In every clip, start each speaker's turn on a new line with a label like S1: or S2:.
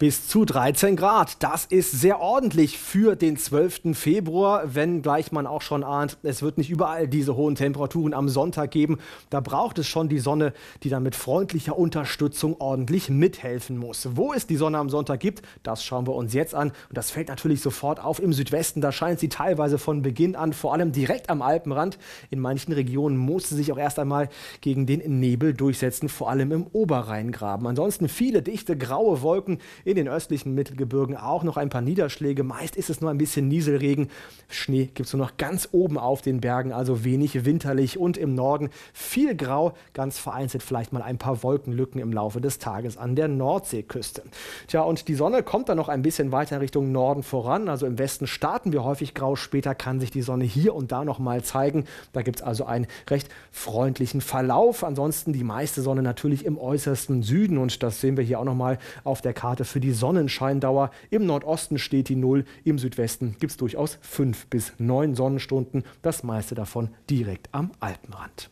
S1: bis zu 13 Grad. Das ist sehr ordentlich für den 12. Februar, wenn gleich man auch schon ahnt, es wird nicht überall diese hohen Temperaturen am Sonntag geben. Da braucht es schon die Sonne, die dann mit freundlicher Unterstützung ordentlich mithelfen muss. Wo es die Sonne am Sonntag gibt, das schauen wir uns jetzt an. Und das fällt natürlich sofort auf im Südwesten. Da scheint sie teilweise von Beginn an, vor allem direkt am Alpenrand. In manchen Regionen muss sie sich auch erst einmal gegen den Nebel durchsetzen, vor allem im Oberrheingraben. Ansonsten viele dichte graue Wolken in den östlichen Mittelgebirgen auch noch ein paar Niederschläge. Meist ist es nur ein bisschen Nieselregen. Schnee gibt es nur noch ganz oben auf den Bergen, also wenig winterlich und im Norden viel grau, ganz vereinzelt vielleicht mal ein paar Wolkenlücken im Laufe des Tages an der Nordseeküste. Tja, und die Sonne kommt dann noch ein bisschen weiter Richtung Norden voran. Also im Westen starten wir häufig grau, später kann sich die Sonne hier und da noch mal zeigen. Da gibt es also einen recht freundlichen Verlauf. Ansonsten die meiste Sonne natürlich im äußersten Süden und das sehen wir hier auch noch mal auf der Karte für für die Sonnenscheindauer. Im Nordosten steht die Null, im Südwesten gibt es durchaus fünf bis neun Sonnenstunden, das meiste davon direkt am Alpenrand.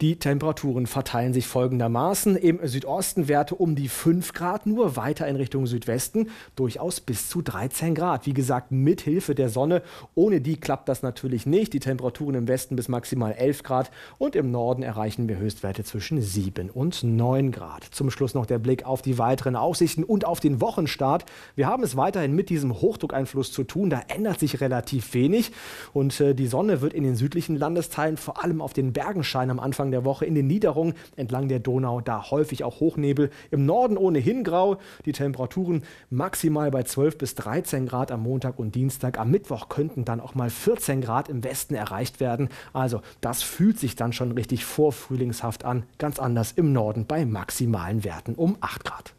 S1: Die Temperaturen verteilen sich folgendermaßen. Im Südosten Werte um die 5 Grad nur, weiter in Richtung Südwesten durchaus bis zu 13 Grad. Wie gesagt, mit Hilfe der Sonne. Ohne die klappt das natürlich nicht. Die Temperaturen im Westen bis maximal 11 Grad und im Norden erreichen wir Höchstwerte zwischen 7 und 9 Grad. Zum Schluss noch der Blick auf die weiteren Aussichten und auf den Wochenstart. Wir haben es weiterhin mit diesem Hochdruckeinfluss zu tun. Da ändert sich relativ wenig und äh, die Sonne wird in den südlichen Landesteilen vor allem auf den Bergenschein am Anfang Anfang der Woche in den Niederungen entlang der Donau, da häufig auch Hochnebel. Im Norden ohnehin grau. Die Temperaturen maximal bei 12 bis 13 Grad am Montag und Dienstag. Am Mittwoch könnten dann auch mal 14 Grad im Westen erreicht werden. Also das fühlt sich dann schon richtig vorfrühlingshaft an. Ganz anders im Norden bei maximalen Werten um 8 Grad.